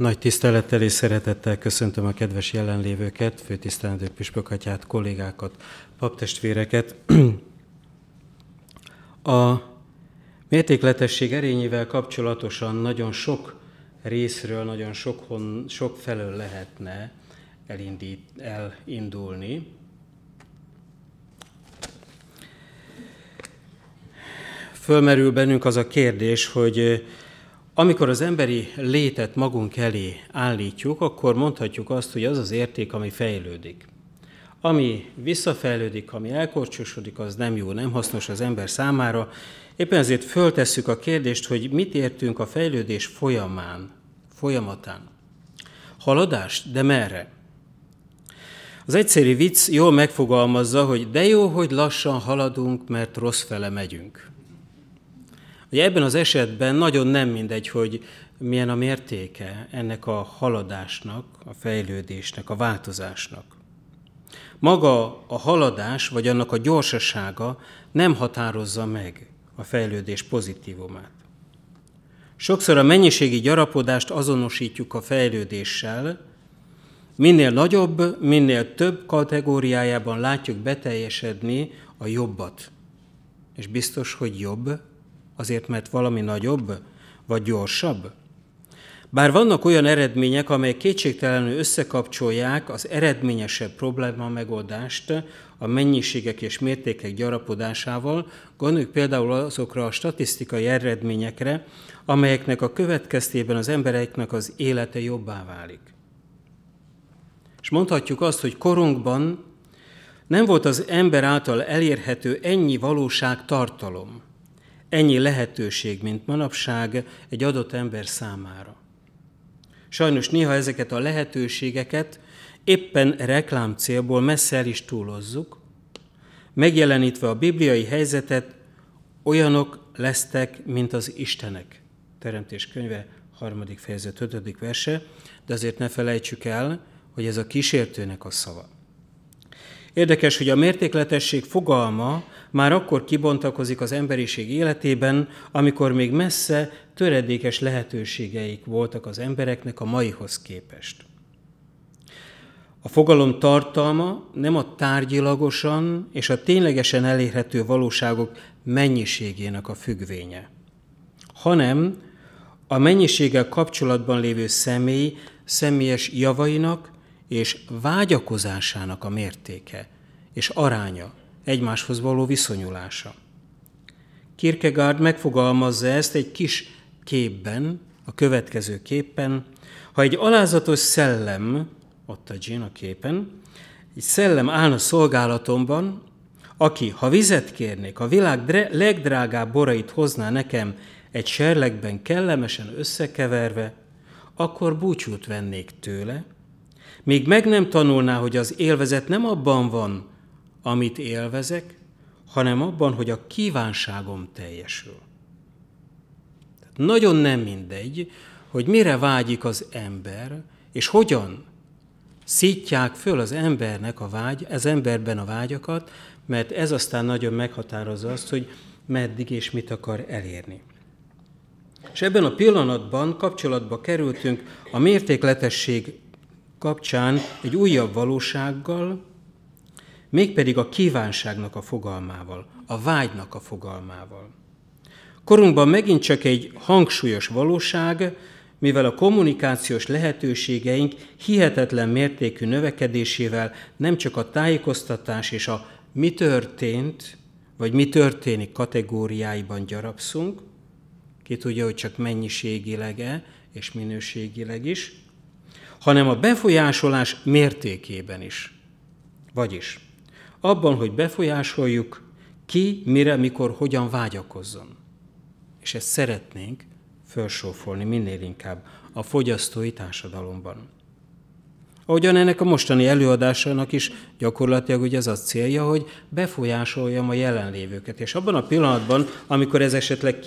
Nagy tisztelettel és szeretettel köszöntöm a kedves jelenlévőket, főtisztelendő püspökatyát, kollégákat, paptestvéreket. A mértékletesség erényével kapcsolatosan nagyon sok részről, nagyon sok, hon, sok felől lehetne elindít, elindulni. Fölmerül bennünk az a kérdés, hogy amikor az emberi létet magunk elé állítjuk, akkor mondhatjuk azt, hogy az az érték, ami fejlődik. Ami visszafejlődik, ami elkorcsosodik, az nem jó, nem hasznos az ember számára. Éppen ezért föltesszük a kérdést, hogy mit értünk a fejlődés folyamán, folyamatán. Haladást, de merre? Az egyszerű vicc jól megfogalmazza, hogy de jó, hogy lassan haladunk, mert rossz fele megyünk. Ugye ebben az esetben nagyon nem mindegy, hogy milyen a mértéke ennek a haladásnak, a fejlődésnek, a változásnak. Maga a haladás, vagy annak a gyorsasága nem határozza meg a fejlődés pozitívumát. Sokszor a mennyiségi gyarapodást azonosítjuk a fejlődéssel, minél nagyobb, minél több kategóriájában látjuk beteljesedni a jobbat. És biztos, hogy jobb azért mert valami nagyobb vagy gyorsabb? Bár vannak olyan eredmények, amelyek kétségtelenül összekapcsolják az eredményesebb probléma megoldást a mennyiségek és mértékek gyarapodásával, gondoljuk például azokra a statisztikai eredményekre, amelyeknek a következtében az embereknek az élete jobbá válik. És mondhatjuk azt, hogy korunkban nem volt az ember által elérhető ennyi valóság tartalom, ennyi lehetőség, mint manapság egy adott ember számára. Sajnos néha ezeket a lehetőségeket éppen reklám célból messze el is túlozzuk, megjelenítve a bibliai helyzetet, olyanok lesztek, mint az Istenek. Teremtés könyve, harmadik fejezet, ötödik verse, de azért ne felejtsük el, hogy ez a kísértőnek a szava. Érdekes, hogy a mértékletesség fogalma már akkor kibontakozik az emberiség életében, amikor még messze töredékes lehetőségeik voltak az embereknek a maihoz képest. A fogalom tartalma nem a tárgyilagosan és a ténylegesen elérhető valóságok mennyiségének a függvénye, hanem a mennyiséggel kapcsolatban lévő személy személyes javainak és vágyakozásának a mértéke és aránya egymáshoz való viszonyulása. Kierkegaard megfogalmazza ezt egy kis képben, a következő képen, ha egy alázatos szellem, ott a Jean a képen, egy szellem állna szolgálatomban, aki, ha vizet kérnék, a világ legdrágább borait hozná nekem egy serlegben kellemesen összekeverve, akkor búcsút vennék tőle, még meg nem tanulná, hogy az élvezet nem abban van, amit élvezek, hanem abban, hogy a kívánságom teljesül. Tehát nagyon nem mindegy, hogy mire vágyik az ember, és hogyan szítják föl az embernek a vágy, az emberben a vágyakat, mert ez aztán nagyon meghatározza azt, hogy meddig és mit akar elérni. És ebben a pillanatban kapcsolatba kerültünk a mértékletesség kapcsán egy újabb valósággal, mégpedig a kívánságnak a fogalmával, a vágynak a fogalmával. Korunkban megint csak egy hangsúlyos valóság, mivel a kommunikációs lehetőségeink hihetetlen mértékű növekedésével nem csak a tájékoztatás és a mi történt, vagy mi történik kategóriáiban gyarapszunk, ki tudja, hogy csak mennyiségileg-e, és minőségileg is, hanem a befolyásolás mértékében is. Vagyis abban, hogy befolyásoljuk, ki, mire, mikor, hogyan vágyakozzon. És ezt szeretnénk felsófolni minél inkább a fogyasztói társadalomban. Ahogyan ennek a mostani előadásának is gyakorlatilag ugye az a célja, hogy befolyásoljam a jelenlévőket. És abban a pillanatban, amikor ez esetleg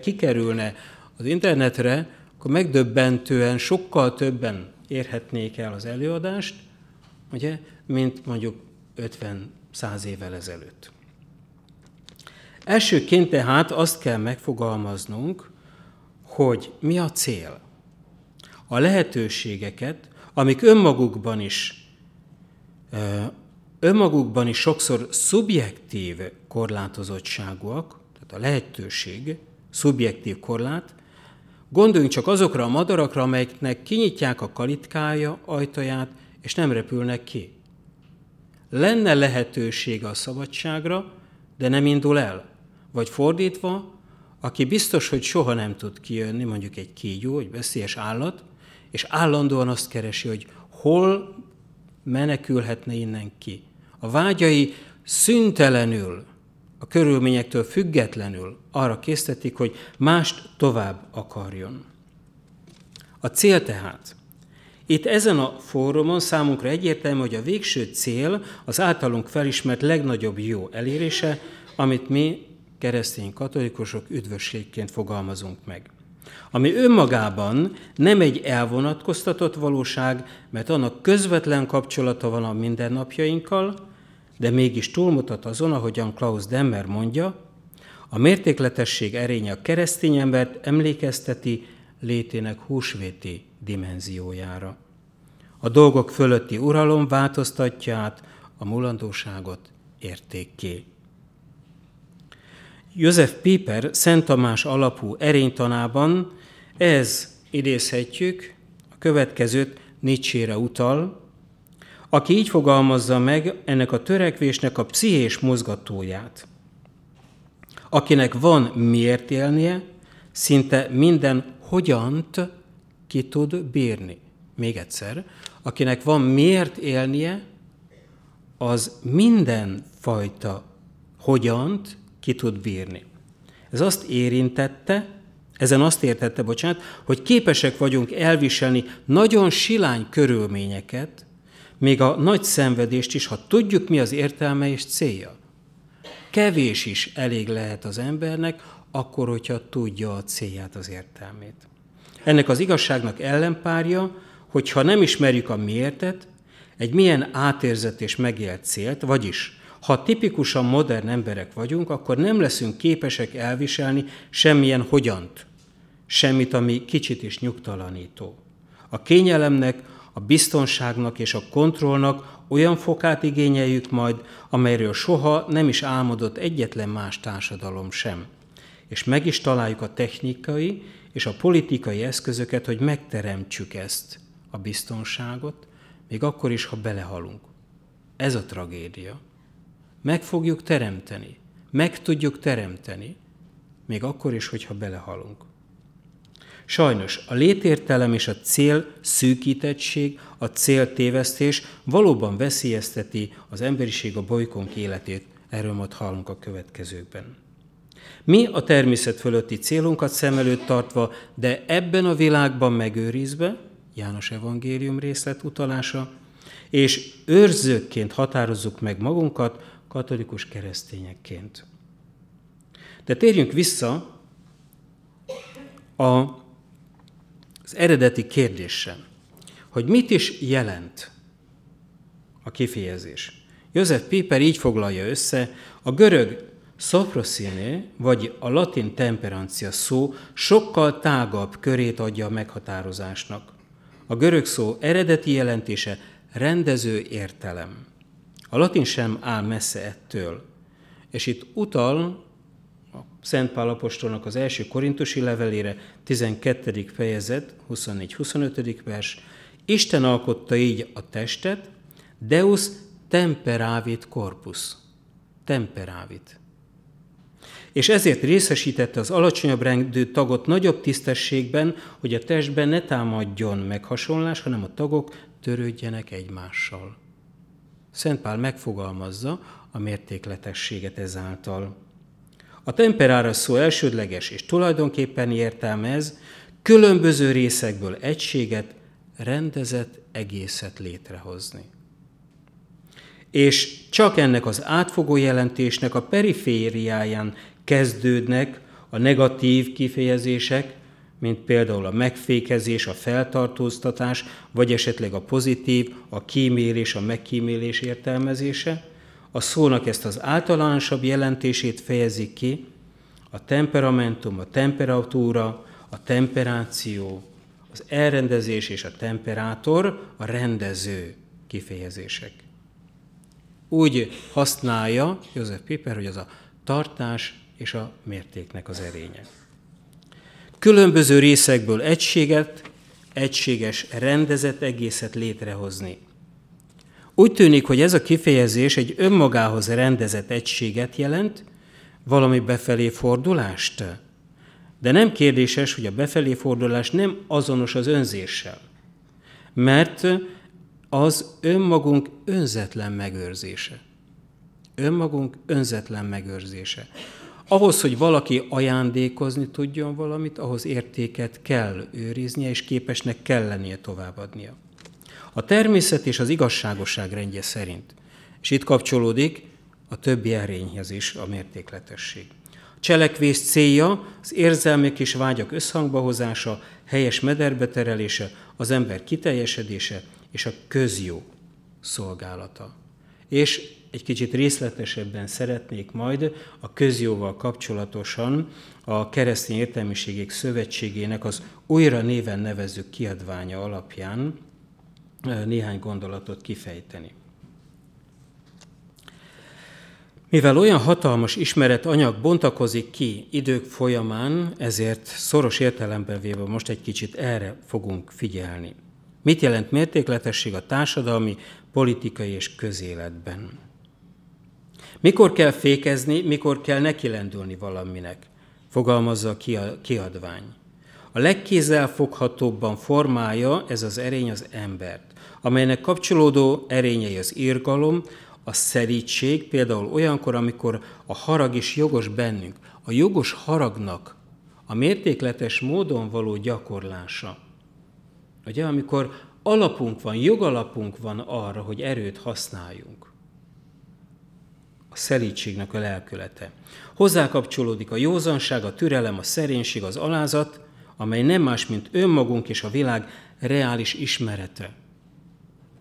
kikerülne az internetre, akkor megdöbbentően sokkal többen érhetnék el az előadást, ugye, mint mondjuk 50-100 évvel ezelőtt. Elsőként tehát azt kell megfogalmaznunk, hogy mi a cél. A lehetőségeket, amik önmagukban is önmagukban is sokszor szubjektív korlátozottságúak, tehát a lehetőség, szubjektív korlát, Gondoljunk csak azokra a madarakra, amelyeknek kinyitják a kalitkája, ajtaját, és nem repülnek ki. Lenne lehetősége a szabadságra, de nem indul el. Vagy fordítva, aki biztos, hogy soha nem tud kijönni, mondjuk egy kígyó, egy veszélyes állat, és állandóan azt keresi, hogy hol menekülhetne innen ki. A vágyai szüntelenül a körülményektől függetlenül arra késztetik, hogy mást tovább akarjon. A cél tehát. Itt ezen a fórumon számunkra egyértelmű, hogy a végső cél az általunk felismert legnagyobb jó elérése, amit mi keresztény katolikusok üdvösségként fogalmazunk meg. Ami önmagában nem egy elvonatkoztatott valóság, mert annak közvetlen kapcsolata van a mindennapjainkkal, de mégis túlmutat azon, ahogyan Klaus Demmer mondja, a mértékletesség erénye a keresztény embert emlékezteti létének húsvéti dimenziójára. A dolgok fölötti uralom változtatja át a mulandóságot értékké. József Piper Szent Tamás alapú erénytanában ez idézhetjük, a következőt Nietzsére utal, aki így fogalmazza meg ennek a törekvésnek a pszichés mozgatóját. Akinek van miért élnie, szinte minden hogyant ki tud bírni. Még egyszer, akinek van miért élnie, az minden fajta hogyant ki tud bírni. Ez azt érintette, ezen azt értette, bocsánat, hogy képesek vagyunk elviselni nagyon silány körülményeket, még a nagy szenvedést is, ha tudjuk, mi az értelme és célja. Kevés is elég lehet az embernek, akkor, hogyha tudja a célját, az értelmét. Ennek az igazságnak ellenpárja, hogyha nem ismerjük a miértet, egy milyen átérzett és megélt célt, vagyis ha tipikusan modern emberek vagyunk, akkor nem leszünk képesek elviselni semmilyen hogyant, semmit, ami kicsit is nyugtalanító. A kényelemnek, a biztonságnak és a kontrollnak olyan fokát igényeljük majd, amelyről soha nem is álmodott egyetlen más társadalom sem. És meg is találjuk a technikai és a politikai eszközöket, hogy megteremtsük ezt, a biztonságot, még akkor is, ha belehalunk. Ez a tragédia. Meg fogjuk teremteni, meg tudjuk teremteni, még akkor is, hogyha belehalunk. Sajnos a létértelem és a cél szűkítettség, a cél tévesztés valóban veszélyezteti az emberiség a bolykónk életét. Erről majd hallunk a következőkben. Mi a természet fölötti célunkat szem előtt tartva, de ebben a világban megőrizve, János evangélium részlet utalása, és őrzőkként határozzuk meg magunkat katolikus keresztényekként. De térjünk vissza a az eredeti kérdésem, hogy mit is jelent a kifejezés. József Piper így foglalja össze, a görög szoproszíné, vagy a latin temperancia szó sokkal tágabb körét adja a meghatározásnak. A görög szó eredeti jelentése rendező értelem. A latin sem áll messze ettől, és itt utal Szent Pál apostolnak az első korintusi levelére, 12. fejezet, 24-25. vers. Isten alkotta így a testet, Deus temperavit corpus. Temperavit. És ezért részesítette az alacsonyabb rendű tagot nagyobb tisztességben, hogy a testben ne támadjon meghasonlás, hanem a tagok törődjenek egymással. Szent Pál megfogalmazza a mértékletességet ezáltal. A temperára szó elsődleges és tulajdonképpen értelmez különböző részekből egységet, rendezett egészet létrehozni. És csak ennek az átfogó jelentésnek a perifériáján kezdődnek a negatív kifejezések, mint például a megfékezés, a feltartóztatás, vagy esetleg a pozitív, a kímélés, a megkímélés értelmezése – a szónak ezt az általánosabb jelentését fejezi ki, a temperamentum, a temperatúra, a temperáció, az elrendezés és a temperátor, a rendező kifejezések. Úgy használja József Piper, hogy az a tartás és a mértéknek az erénye. Különböző részekből egységet, egységes rendezett egészet létrehozni – úgy tűnik, hogy ez a kifejezés egy önmagához rendezett egységet jelent, valami befelé fordulást. De nem kérdéses, hogy a befelé fordulás nem azonos az önzéssel, mert az önmagunk önzetlen megőrzése. Önmagunk önzetlen megőrzése. Ahhoz, hogy valaki ajándékozni tudjon valamit, ahhoz értéket kell őriznie, és képesnek kell lennie továbbadnia a természet és az igazságosság rendje szerint. És itt kapcsolódik a többi erényhez is a mértékletesség. A cselekvés célja az érzelmek és vágyak összhangba hozása, helyes mederbe terelése, az ember kiteljesedése és a közjó szolgálata. És egy kicsit részletesebben szeretnék majd a közjóval kapcsolatosan a Keresztény Értelmiségek Szövetségének az újra néven nevező kiadványa alapján Eh, néhány gondolatot kifejteni. Mivel olyan hatalmas ismeret anyag bontakozik ki idők folyamán, ezért szoros értelemben véve most egy kicsit erre fogunk figyelni. Mit jelent mértékletesség a társadalmi, politikai és közéletben? Mikor kell fékezni, mikor kell nekilendülni valaminek? Fogalmazza ki a kiadvány. A legkézzelfoghatóbban formálja ez az erény az embert, amelynek kapcsolódó erényei az irgalom, a szerítség, például olyankor, amikor a harag is jogos bennünk, a jogos haragnak a mértékletes módon való gyakorlása. Ugye, amikor alapunk van, jogalapunk van arra, hogy erőt használjunk. A szelítségnek a lelkülete. Hozzá kapcsolódik a józanság, a türelem, a szerénység, az alázat, amely nem más, mint önmagunk és a világ reális ismerete.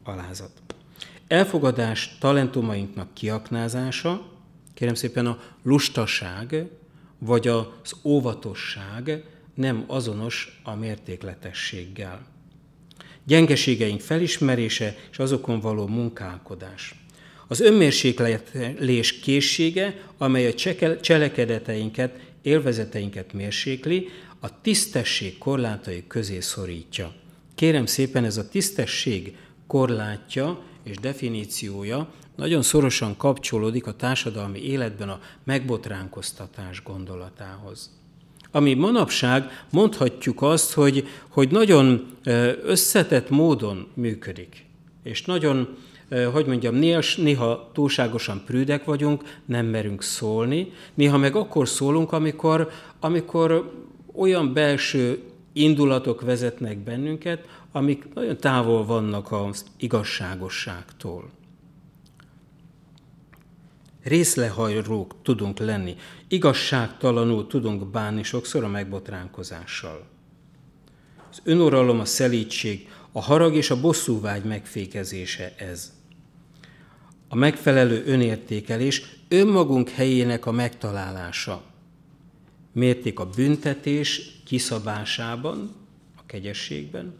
Alázat. Elfogadás talentumainknak kiaknázása, kérem szépen a lustaság, vagy az óvatosság nem azonos a mértékletességgel. Gyengeségeink felismerése és azokon való munkálkodás. Az önmérséklés készsége, amely a cselekedeteinket, élvezeteinket mérsékli, a tisztesség korlátai közé szorítja. Kérem szépen, ez a tisztesség korlátja és definíciója nagyon szorosan kapcsolódik a társadalmi életben a megbotránkoztatás gondolatához. Ami manapság mondhatjuk azt, hogy, hogy nagyon összetett módon működik, és nagyon, hogy mondjam, néha túlságosan prűdek vagyunk, nem merünk szólni, néha meg akkor szólunk, amikor, amikor olyan belső indulatok vezetnek bennünket, amik nagyon távol vannak az igazságosságtól. Részlehajrók tudunk lenni, igazságtalanul tudunk bánni sokszor a megbotránkozással. Az önuralom, a szelítség, a harag és a bosszúvágy megfékezése ez. A megfelelő önértékelés önmagunk helyének a megtalálása, mérték a büntetés kiszabásában, a kegyességben,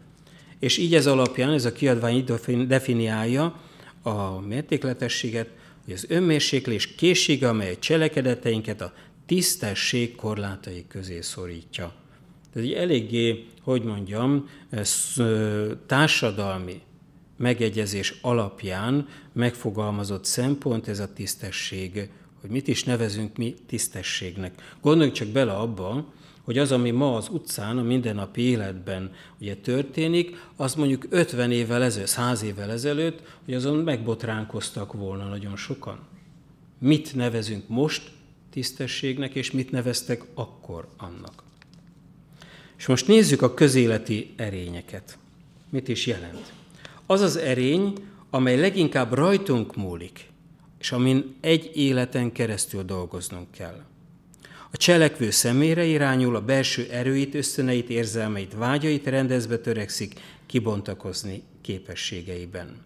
és így ez alapján ez a kiadvány így definiálja a mértékletességet, hogy az önmérséklés készsége, amely a cselekedeteinket a tisztesség korlátai közé szorítja. Tehát egy eléggé, hogy mondjam, társadalmi megegyezés alapján megfogalmazott szempont ez a tisztesség hogy mit is nevezünk mi tisztességnek. Gondoljunk csak bele abban, hogy az, ami ma az utcán, a mindennapi életben ugye történik, az mondjuk 50 évvel ezelőtt, 100 évvel ezelőtt, hogy azon megbotránkoztak volna nagyon sokan. Mit nevezünk most tisztességnek, és mit neveztek akkor annak. És most nézzük a közéleti erényeket. Mit is jelent? Az az erény, amely leginkább rajtunk múlik, és amin egy életen keresztül dolgoznunk kell. A cselekvő szemére irányul, a belső erőit, ösztöneit, érzelmeit, vágyait rendezbe törekszik kibontakozni képességeiben.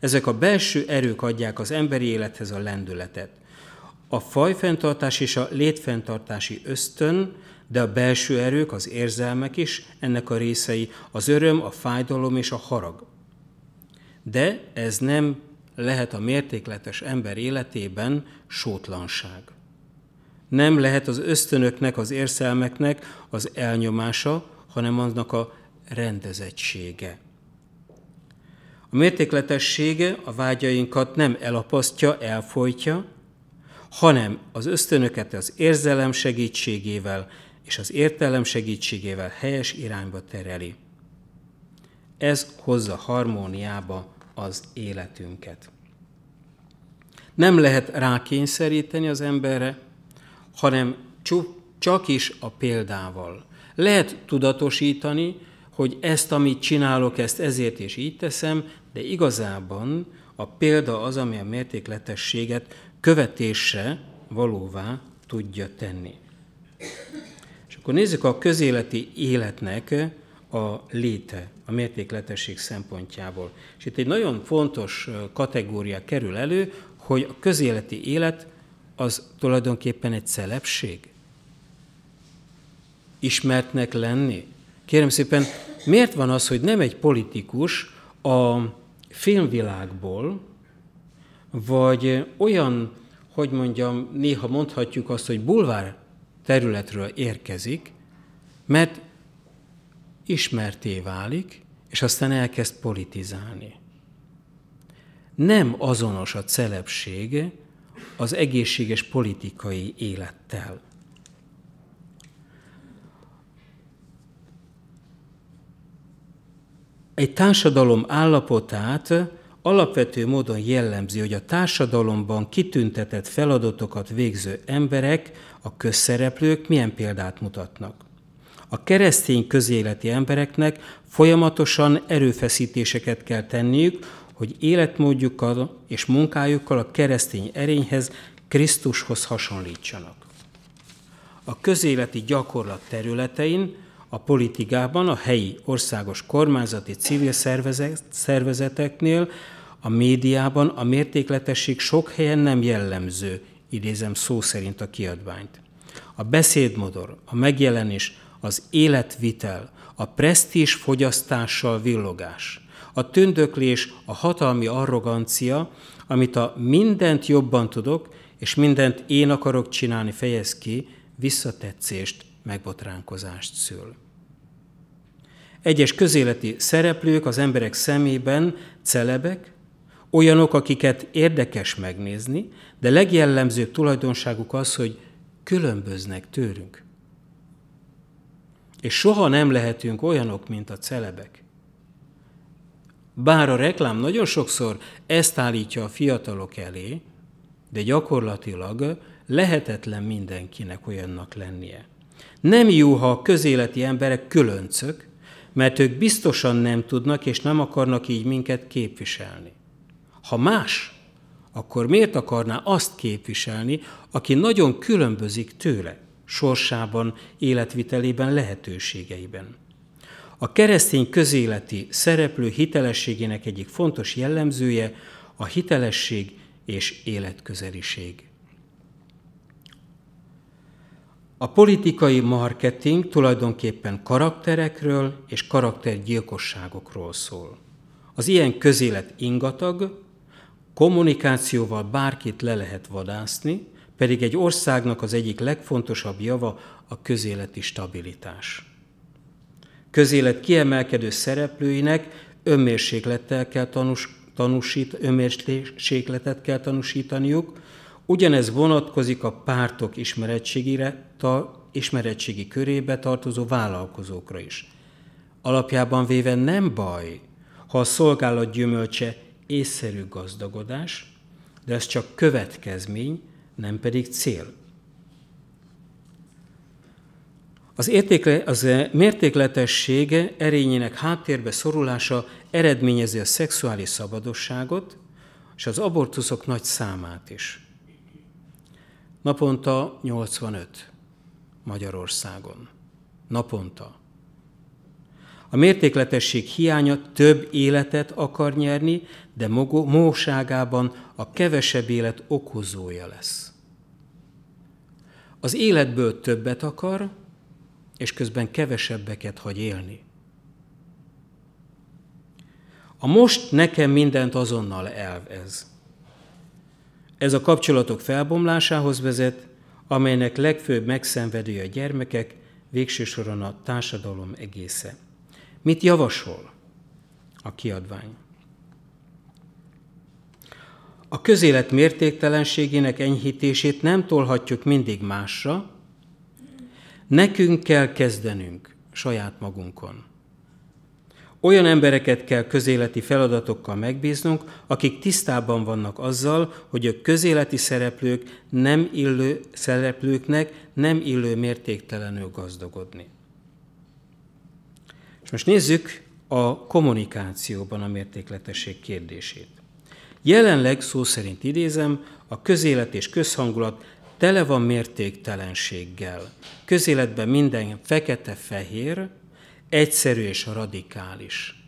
Ezek a belső erők adják az emberi élethez a lendületet. A fajfenntartás és a létfenntartási ösztön, de a belső erők, az érzelmek is ennek a részei, az öröm, a fájdalom és a harag. De ez nem lehet a mértékletes ember életében sótlanság. Nem lehet az ösztönöknek, az érzelmeknek az elnyomása, hanem annak a rendezettsége. A mértékletessége a vágyainkat nem elapasztja, elfolytja, hanem az ösztönöket az érzelem segítségével és az értelem segítségével helyes irányba tereli. Ez hozza harmóniába az életünket. Nem lehet rákényszeríteni az emberre, hanem csak is a példával. Lehet tudatosítani, hogy ezt, amit csinálok, ezt ezért és így teszem, de igazában a példa az, ami a mértékletességet követése valóvá tudja tenni. És akkor nézzük a közéleti életnek a léte mértékletesség szempontjából. És itt egy nagyon fontos kategória kerül elő, hogy a közéleti élet az tulajdonképpen egy celebség. Ismertnek lenni. Kérem szépen, miért van az, hogy nem egy politikus a filmvilágból, vagy olyan, hogy mondjam, néha mondhatjuk azt, hogy bulvár területről érkezik, mert ismerté válik, és aztán elkezd politizálni. Nem azonos a celebség az egészséges politikai élettel. Egy társadalom állapotát alapvető módon jellemzi, hogy a társadalomban kitüntetett feladatokat végző emberek, a közszereplők milyen példát mutatnak. A keresztény közéleti embereknek folyamatosan erőfeszítéseket kell tenniük, hogy életmódjukkal és munkájukkal a keresztény erényhez, Krisztushoz hasonlítsanak. A közéleti gyakorlat területein, a politikában, a helyi országos kormányzati civil szervezeteknél, a médiában a mértékletesség sok helyen nem jellemző, idézem szó szerint a kiadványt. A beszédmodor, a megjelenés, az életvitel, a presztízs fogyasztással villogás, a tündöklés, a hatalmi arrogancia, amit a mindent jobban tudok, és mindent én akarok csinálni fejez ki, visszatetszést, megbotránkozást szül. Egyes közéleti szereplők az emberek szemében celebek, olyanok, akiket érdekes megnézni, de legjellemzőbb tulajdonságuk az, hogy különböznek tőlünk. És soha nem lehetünk olyanok, mint a celebek. Bár a reklám nagyon sokszor ezt állítja a fiatalok elé, de gyakorlatilag lehetetlen mindenkinek olyannak lennie. Nem jó, ha a közéleti emberek különcök, mert ők biztosan nem tudnak és nem akarnak így minket képviselni. Ha más, akkor miért akarná azt képviselni, aki nagyon különbözik tőle? sorsában, életvitelében, lehetőségeiben. A keresztény közéleti szereplő hitelességének egyik fontos jellemzője a hitelesség és életközeliség. A politikai marketing tulajdonképpen karakterekről és karaktergyilkosságokról szól. Az ilyen közélet ingatag, kommunikációval bárkit le lehet vadászni, pedig egy országnak az egyik legfontosabb java a közéleti stabilitás. Közélet kiemelkedő szereplőinek önmérséklettel kell tanús, tanúsít, önmérsékletet kell tanúsítaniuk, ugyanez vonatkozik a pártok ismerettségére, ta, ismerettségi körébe tartozó vállalkozókra is. Alapjában véve nem baj, ha a szolgálat gyümölcse észszerű gazdagodás, de ez csak következmény, nem pedig cél. Az, értékle, az eh, mértékletessége erényének háttérbe szorulása eredményezi a szexuális szabadosságot és az abortuszok nagy számát is. Naponta 85 Magyarországon. Naponta. A mértékletesség hiánya több életet akar nyerni, de móságában a kevesebb élet okozója lesz. Az életből többet akar, és közben kevesebbeket hagy élni. A most nekem mindent azonnal elv ez. Ez a kapcsolatok felbomlásához vezet, amelynek legfőbb megszenvedője a gyermekek, végső soron a társadalom egésze. Mit javasol a kiadvány? A közélet mértéktelenségének enyhítését nem tolhatjuk mindig másra, nekünk kell kezdenünk saját magunkon. Olyan embereket kell közéleti feladatokkal megbíznunk, akik tisztában vannak azzal, hogy a közéleti szereplők nem illő szereplőknek nem illő mértéktelenül gazdagodni. És most nézzük a kommunikációban a mértékletesség kérdését. Jelenleg szó szerint idézem, a közélet és közhangulat tele van mértéktelenséggel. Közéletben minden fekete-fehér, egyszerű és radikális.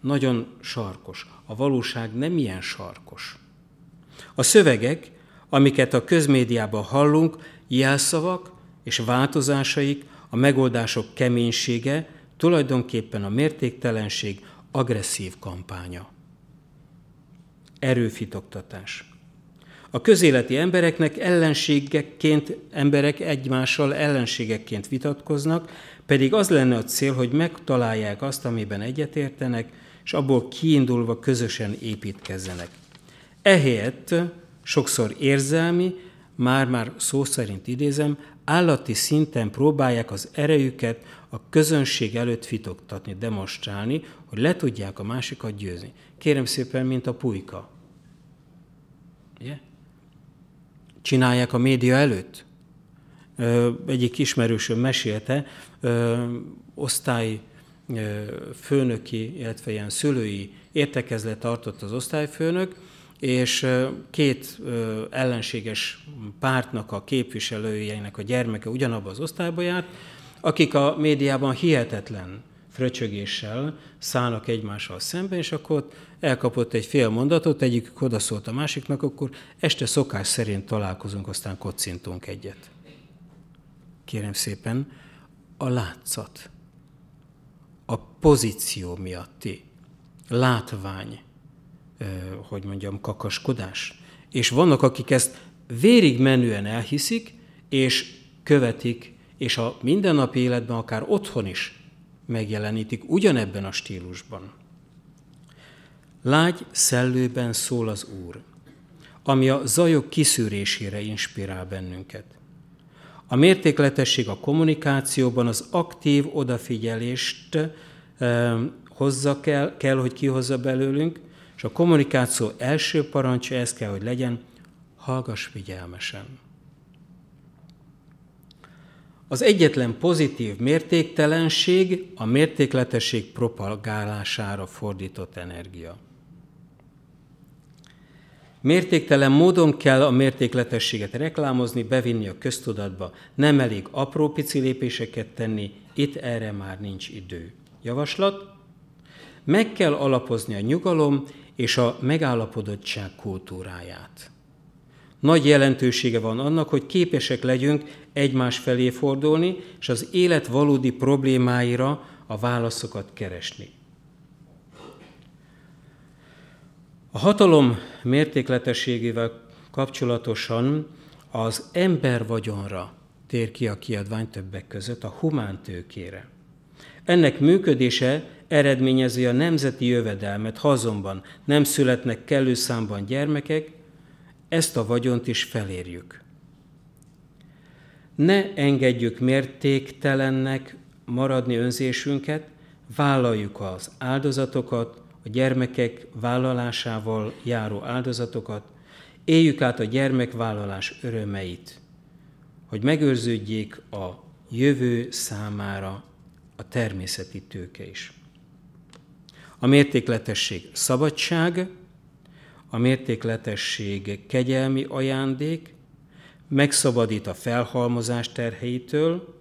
Nagyon sarkos. A valóság nem ilyen sarkos. A szövegek, amiket a közmédiában hallunk, jelszavak és változásaik, a megoldások keménysége tulajdonképpen a mértéktelenség agresszív kampánya erőfitoktatás. A közéleti embereknek ellenségekként, emberek egymással ellenségekként vitatkoznak, pedig az lenne a cél, hogy megtalálják azt, amiben egyetértenek, és abból kiindulva közösen építkezzenek. Ehelyett sokszor érzelmi, már-már szó szerint idézem, állati szinten próbálják az erejüket a közönség előtt fitoktatni, demonstrálni, hogy le tudják a másikat győzni. Kérem szépen, mint a pulyka. Ugye? Csinálják a média előtt. Ö, egyik ismerősöm mesélte, ö, osztály ö, főnöki, illetve ilyen szülői értekezlet tartott az osztályfőnök, és két ellenséges pártnak a képviselőjeinek a gyermeke ugyanabban az osztályba járt, akik a médiában hihetetlen fröcsögéssel szállnak egymással szemben és akkor elkapott egy fél mondatot, egyikük odaszólt a másiknak, akkor este szokás szerint találkozunk, aztán kocintunk egyet. Kérem szépen, a látszat, a pozíció miatti látvány, hogy mondjam, kakaskodás. És vannak, akik ezt vérig menően elhiszik, és követik, és a mindennapi életben, akár otthon is megjelenítik ugyanebben a stílusban. Lágy szellőben szól az Úr, ami a zajok kiszűrésére inspirál bennünket. A mértékletesség a kommunikációban az aktív odafigyelést e, hozza kell, kell, hogy kihozza belőlünk, és a kommunikáció első parancsa ez kell, hogy legyen, hallgass figyelmesen. Az egyetlen pozitív mértéktelenség a mértékletesség propagálására fordított energia. Mértéktelen módon kell a mértékletességet reklámozni, bevinni a köztudatba. Nem elég apró pici lépéseket tenni, itt erre már nincs idő. Javaslat? Meg kell alapozni a nyugalom és a megállapodottság kultúráját. Nagy jelentősége van annak, hogy képesek legyünk egymás felé fordulni, és az élet valódi problémáira a válaszokat keresni. A hatalom mértékletességével kapcsolatosan az ember vagyonra tér ki a kiadvány többek között, a humántőkére. Ennek működése eredményezi a nemzeti jövedelmet, azonban nem születnek kellő számban gyermekek, ezt a vagyont is felérjük. Ne engedjük mértéktelennek maradni önzésünket, vállaljuk az áldozatokat, a gyermekek vállalásával járó áldozatokat, éljük át a gyermekvállalás örömeit, hogy megőrződjék a jövő számára a természeti tőke is. A mértékletesség szabadság, a mértékletesség kegyelmi ajándék, megszabadít a felhalmozás terheitől,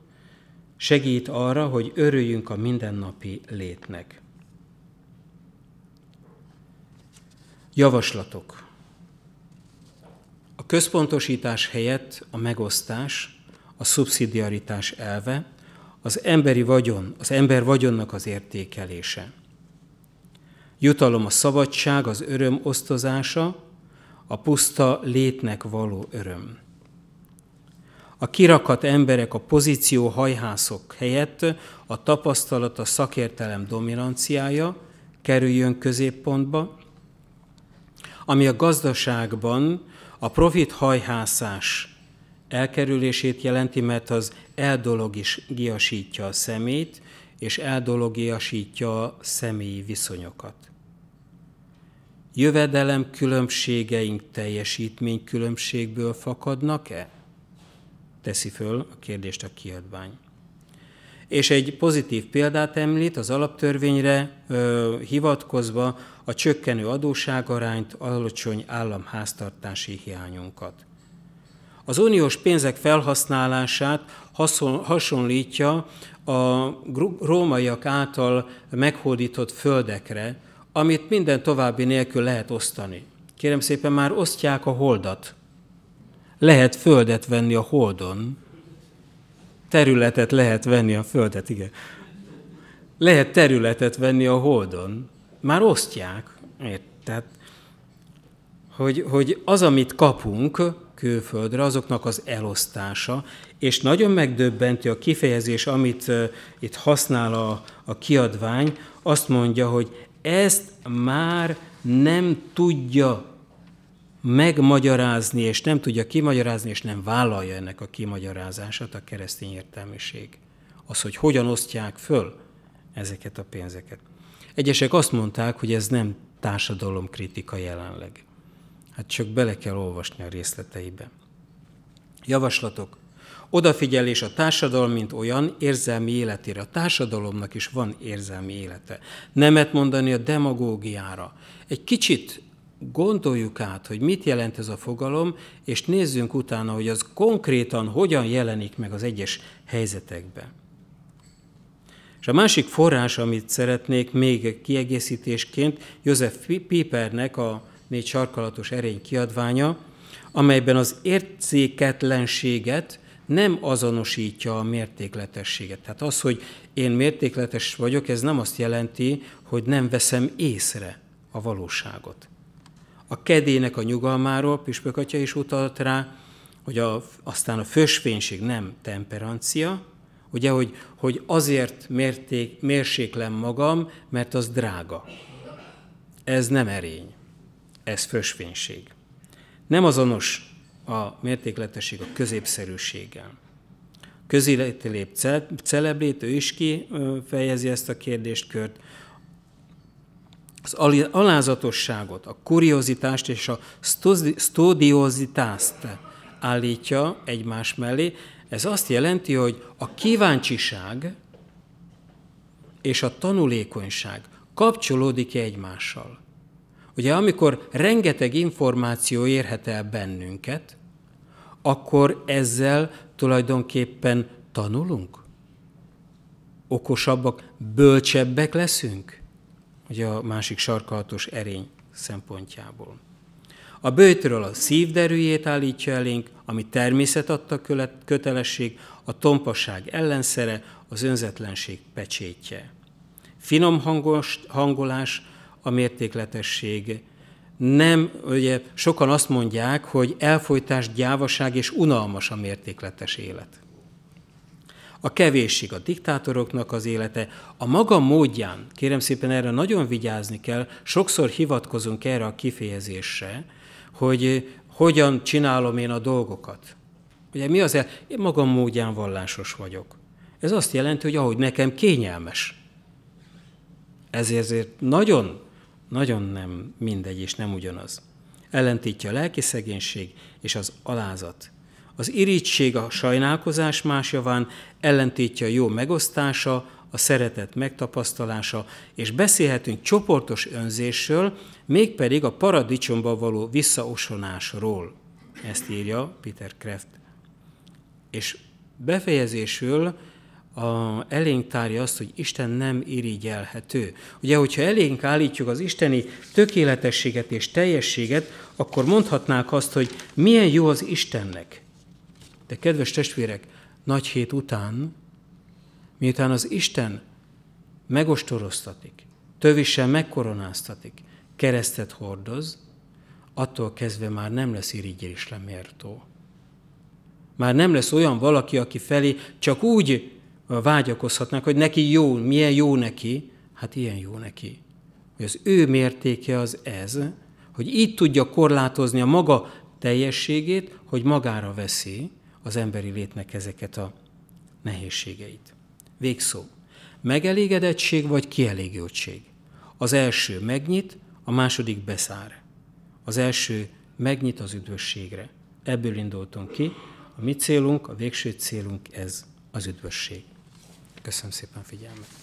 segít arra, hogy örüljünk a mindennapi létnek. Javaslatok. A központosítás helyett a megosztás, a szubszidiaritás elve, az emberi vagyon, az ember vagyonnak az értékelése – Jutalom a szabadság, az öröm osztozása, a puszta létnek való öröm. A kirakat emberek a pozíció hajhászok helyett a tapasztalat, a szakértelem dominanciája kerüljön középpontba, ami a gazdaságban a profit hajhászás elkerülését jelenti, mert az giasítja a szemét, és eldologiasítja a személyi viszonyokat jövedelem különbségeink teljesítmény különbségből fakadnak-e? Teszi föl a kérdést a kiadvány. És egy pozitív példát említ az alaptörvényre ö, hivatkozva a csökkenő adóságarányt, alacsony államháztartási hiányunkat. Az uniós pénzek felhasználását haszon, hasonlítja a rómaiak által meghódított földekre, amit minden további nélkül lehet osztani. Kérem szépen, már osztják a holdat. Lehet földet venni a holdon. Területet lehet venni a földet, igen. Lehet területet venni a holdon. Már osztják, érted? Hogy, hogy az, amit kapunk külföldre, azoknak az elosztása, és nagyon megdöbbenti a kifejezés, amit uh, itt használ a, a kiadvány, azt mondja, hogy ezt már nem tudja megmagyarázni, és nem tudja kimagyarázni, és nem vállalja ennek a kimagyarázását a keresztény értelmiség. Az, hogy hogyan osztják föl ezeket a pénzeket. Egyesek azt mondták, hogy ez nem társadalomkritika jelenleg. Hát csak bele kell olvasni a részleteibe. Javaslatok. Odafigyelés a társadalom, mint olyan érzelmi életére. A társadalomnak is van érzelmi élete. Nemet mondani a demagógiára. Egy kicsit gondoljuk át, hogy mit jelent ez a fogalom, és nézzünk utána, hogy az konkrétan hogyan jelenik meg az egyes helyzetekben. És a másik forrás, amit szeretnék még kiegészítésként, József Pipernek a négy sarkalatos erény kiadványa, amelyben az értéketlenséget nem azonosítja a mértékletességet. Tehát az, hogy én mértékletes vagyok, ez nem azt jelenti, hogy nem veszem észre a valóságot. A kedének a nyugalmáról Püspök atya is utalt rá, hogy a, aztán a fősvénység nem temperancia, ugye, hogy, hogy azért mérték, mérséklem magam, mert az drága. Ez nem erény, ez fősvénység. Nem azonos a mértékletesség a középszerűséggel. lép celebrét, ő is kifejezi ezt a kérdést kört. az alázatosságot, a kuriozitást és a stódiozitást állítja egymás mellé. Ez azt jelenti, hogy a kíváncsiság és a tanulékonyság kapcsolódik -e egymással. Ugye amikor rengeteg információ érhet el bennünket, akkor ezzel tulajdonképpen tanulunk? Okosabbak, bölcsebbek leszünk? Ugye a másik sarkalatos erény szempontjából. A bőtről a szívderűjét állítja elénk, ami természet adta kötelesség, a tompasság ellenszere, az önzetlenség pecsétje. Finom hangos, hangolás, a mértékletesség. Nem, ugye sokan azt mondják, hogy elfolytás, gyávaság és unalmas a mértékletes élet. A kevésség a diktátoroknak az élete, a maga módján, kérem szépen erre nagyon vigyázni kell, sokszor hivatkozunk erre a kifejezésre, hogy hogyan csinálom én a dolgokat. Ugye mi az? El? Én magam módján vallásos vagyok. Ez azt jelenti, hogy ahogy nekem kényelmes. Ezért nagyon nagyon nem mindegy és nem ugyanaz. Ellentítja a lelki szegénység és az alázat. Az irítség a sajnálkozás javán, ellentítja a jó megosztása, a szeretet megtapasztalása, és beszélhetünk csoportos önzésről, mégpedig a paradicsomba való visszaosonásról. Ezt írja Peter Kraft. És befejezésül a, elénk tárja azt, hogy Isten nem irigyelhető. Ugye, hogyha elénk állítjuk az isteni tökéletességet és teljességet, akkor mondhatnák azt, hogy milyen jó az Istennek. De kedves testvérek, nagy hét után, miután az Isten megostoroztatik, tövissel megkoronáztatik, keresztet hordoz, attól kezdve már nem lesz irigyésre mértó. Már nem lesz olyan valaki, aki felé csak úgy vágyakozhatnánk, hogy neki jó, milyen jó neki, hát ilyen jó neki. Hogy az ő mértéke az ez, hogy így tudja korlátozni a maga teljességét, hogy magára veszi az emberi létnek ezeket a nehézségeit. Végszó. Megelégedettség vagy kielégültség? Az első megnyit, a második beszár. Az első megnyit az üdvösségre. Ebből indultunk ki. A mi célunk, a végső célunk ez az üdvösség. Köszönöm szépen figyelmet.